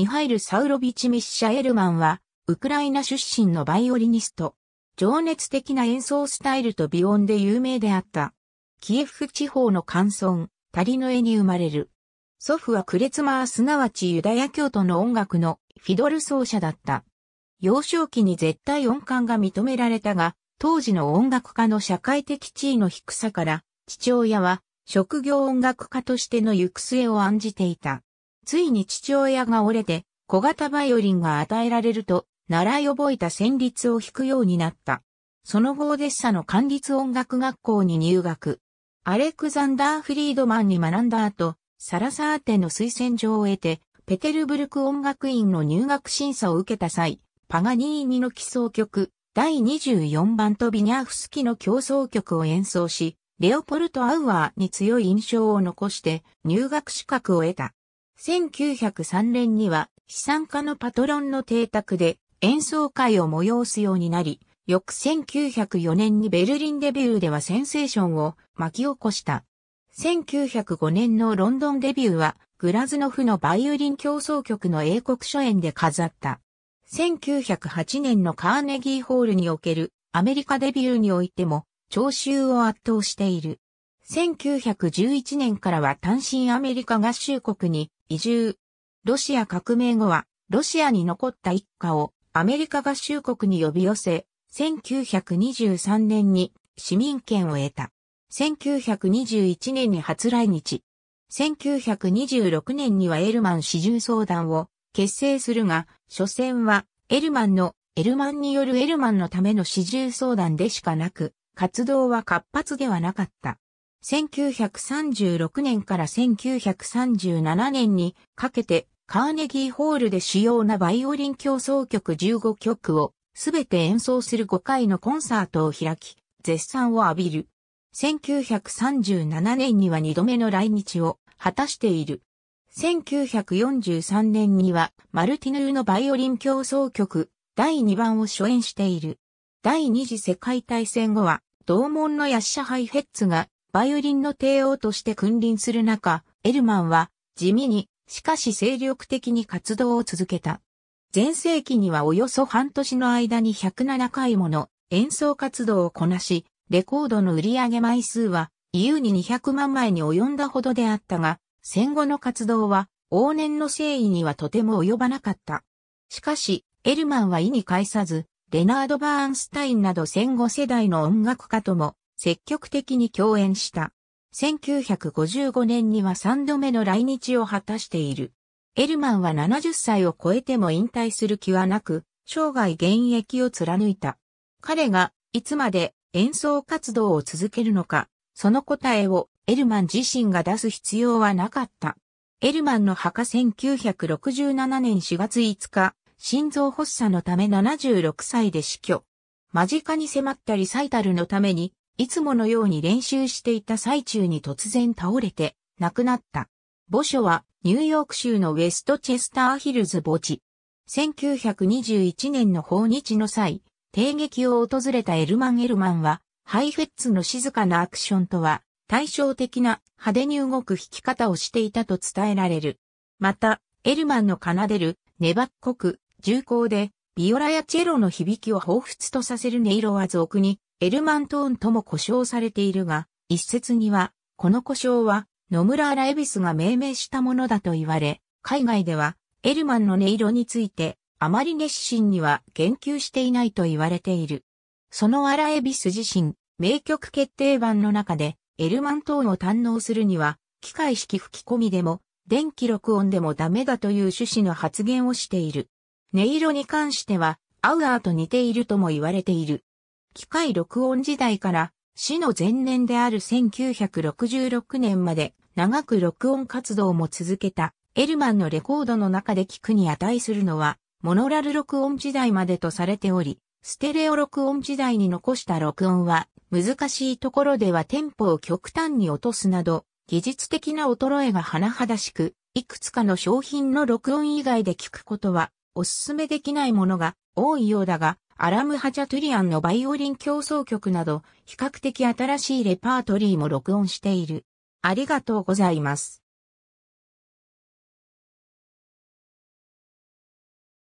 ミハイル・サウロビチ・ミッシャエルマンは、ウクライナ出身のバイオリニスト。情熱的な演奏スタイルと美音で有名であった。キエフ地方の乾村、タリノエに生まれる。祖父はクレツマーすなわちユダヤ教徒の音楽のフィドル奏者だった。幼少期に絶対音感が認められたが、当時の音楽家の社会的地位の低さから、父親は職業音楽家としての行く末を案じていた。ついに父親が折れて小型バイオリンが与えられると、習い覚えた旋律を弾くようになった。その後オデッサの管律音楽学校に入学。アレクザンダー・フリードマンに学んだ後、サラサーテの推薦状を得て、ペテルブルク音楽院の入学審査を受けた際、パガニーニの基礎曲、第24番とビニャーフスキの競争曲を演奏し、レオポルト・アウアーに強い印象を残して入学資格を得た。1903年には資産家のパトロンの邸宅で演奏会を催すようになり、翌1904年にベルリンデビューではセンセーションを巻き起こした。1905年のロンドンデビューはグラズノフのバイオリン競争曲の英国初演で飾った。1908年のカーネギーホールにおけるアメリカデビューにおいても聴衆を圧倒している。1911年からは単身アメリカ合衆国に移住。ロシア革命後は、ロシアに残った一家をアメリカ合衆国に呼び寄せ、1923年に市民権を得た。1921年に初来日。1926年にはエルマン始終相談を結成するが、所詮はエルマンのエルマンによるエルマンのための始終相談でしかなく、活動は活発ではなかった。1936年から1937年にかけてカーネギーホールで主要なバイオリン競争曲15曲をすべて演奏する5回のコンサートを開き、絶賛を浴びる。1937年には2度目の来日を果たしている。1943年にはマルティヌーのバイオリン競争曲第2番を初演している。第二次世界大戦後は同門のヤッシャハイフェッツがバイオリンの帝王として君臨する中、エルマンは地味に、しかし精力的に活動を続けた。前世紀にはおよそ半年の間に107回もの演奏活動をこなし、レコードの売上枚数は、優に200万枚に及んだほどであったが、戦後の活動は、往年の誠意にはとても及ばなかった。しかし、エルマンは意に介さず、レナード・バーンスタインなど戦後世代の音楽家とも積極的に共演した。1955年には3度目の来日を果たしている。エルマンは70歳を超えても引退する気はなく、生涯現役を貫いた。彼がいつまで演奏活動を続けるのか、その答えをエルマン自身が出す必要はなかった。エルマンの墓1967年4月5日、心臓発作のため76歳で死去。間近に迫ったリサイタルのためにいつものように練習していた最中に突然倒れて亡くなった。墓所はニューヨーク州のウェストチェスターヒルズ墓地。1921年の訪日の際、帝劇を訪れたエルマン・エルマンは、ハイフェッツの静かなアクションとは、対照的な派手に動く弾き方をしていたと伝えられる。また、エルマンの奏でる、ネバっこく、重厚でビオラやチェロの響きを彷彿とさせる音色は俗に、エルマントーンとも呼称されているが、一説には、この呼称は、野村アラエビスが命名したものだと言われ、海外では、エルマンの音色について、あまり熱心には言及していないと言われている。そのアラエビス自身、名曲決定版の中で、エルマントーンを堪能するには、機械式吹き込みでも、電気録音でもダメだという趣旨の発言をしている。音色に関しては、アウアーと似ているとも言われている。機械録音時代から、死の前年である1966年まで、長く録音活動も続けた、エルマンのレコードの中で聞くに値するのは、モノラル録音時代までとされており、ステレオ録音時代に残した録音は、難しいところではテンポを極端に落とすなど、技術的な衰えが甚だしく、いくつかの商品の録音以外で聞くことはおすすめできないものが多いようだが、アラム・ハチャトゥリアンのバイオリン競争曲など、比較的新しいレパートリーも録音している。ありがとうございます。